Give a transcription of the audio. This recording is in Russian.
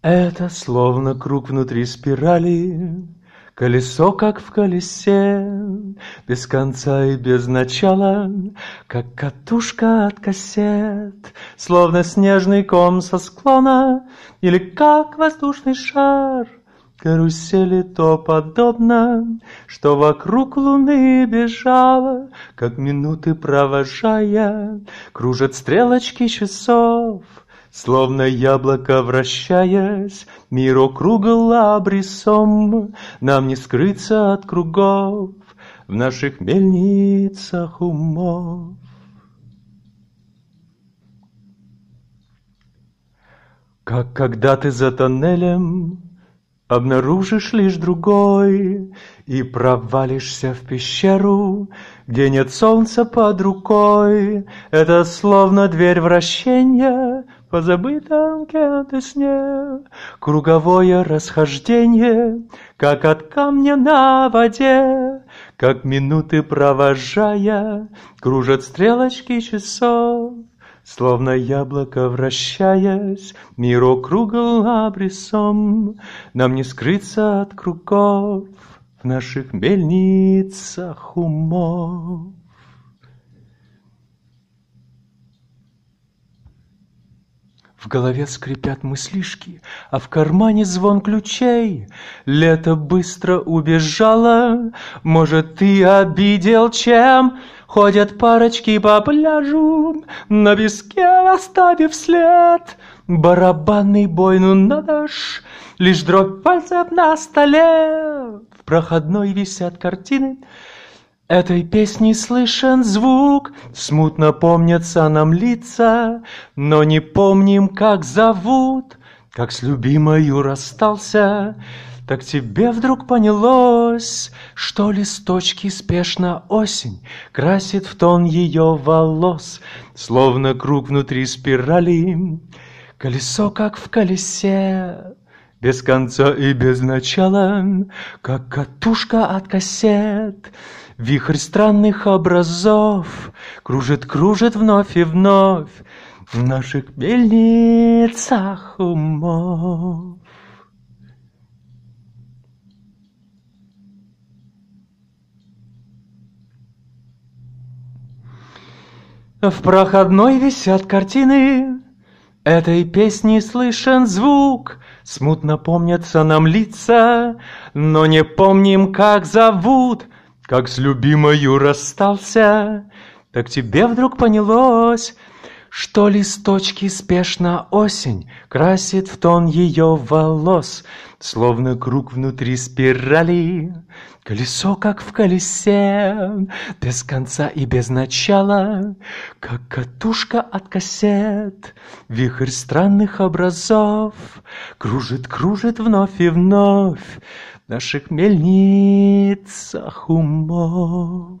Это словно круг внутри спирали, Колесо, как в колесе, Без конца и без начала, Как катушка от кассет, Словно снежный ком со склона, Или как воздушный шар, Карусели то подобно, Что вокруг луны бежала, Как минуты провожая, Кружат стрелочки часов — Словно яблоко вращаясь, мир округл обрисом, Нам не скрыться от кругов в наших мельницах умов. Как когда ты за тоннелем Обнаружишь лишь другой И провалишься в пещеру, Где нет солнца под рукой. Это словно дверь вращения — по забытом кем сне. Круговое расхождение, как от камня на воде, Как минуты провожая, кружат стрелочки часов. Словно яблоко вращаясь, мир округл обрисом, Нам не скрыться от кругов в наших мельницах умов. В голове скрипят мыслишки, а в кармане звон ключей. Лето быстро убежало, может, ты обидел чем? Ходят парочки по пляжу, на песке оставив след. Барабанный бой, ну надо ж, лишь дробь пальцев на столе. В проходной висят картины, Этой песни слышен звук, смутно помнятся нам лица, Но не помним, как зовут, как с любимою расстался. Так тебе вдруг понялось, что листочки спешно осень Красит в тон ее волос, словно круг внутри спирали. Колесо, как в колесе, без конца и без начала, как катушка от кассет. Вихрь странных образов кружит, кружит вновь и вновь в наших мельницах умов. В проходной висят картины, этой песни слышен звук — Смутно помнятся нам лица, но не помним, как зовут. Как с любимою расстался, так тебе вдруг понялось — что листочки спешно осень Красит в тон ее волос, Словно круг внутри спирали, Колесо, как в колесе, Без конца и без начала, Как катушка от кассет, Вихрь странных образов Кружит, кружит вновь и вновь Наших мельницах умов.